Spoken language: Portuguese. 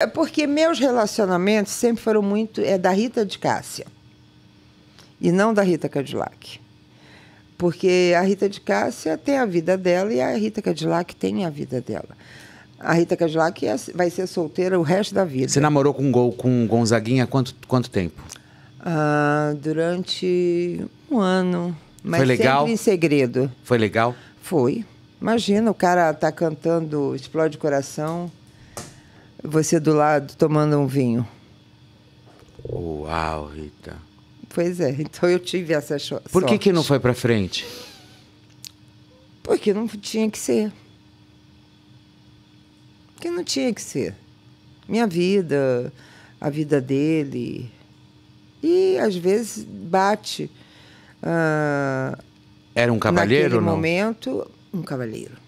É porque meus relacionamentos sempre foram muito é da Rita de Cássia e não da Rita Cadillac. Porque a Rita de Cássia tem a vida dela e a Rita Cadillac tem a vida dela. A Rita Cadillac é, vai ser solteira o resto da vida. Você namorou com, Gol, com Gonzaguinha há quanto, quanto tempo? Ah, durante um ano. Mas Foi legal? sempre em segredo. Foi legal? Foi. Imagina, o cara tá cantando Explode Coração você do lado tomando um vinho. Uau, Rita. Pois é, então eu tive essa chance. Por que, que não foi para frente? Porque não tinha que ser. Porque não tinha que ser. Minha vida, a vida dele. E às vezes bate. Ah, Era um cavalheiro? Naquele não? momento, um cavalheiro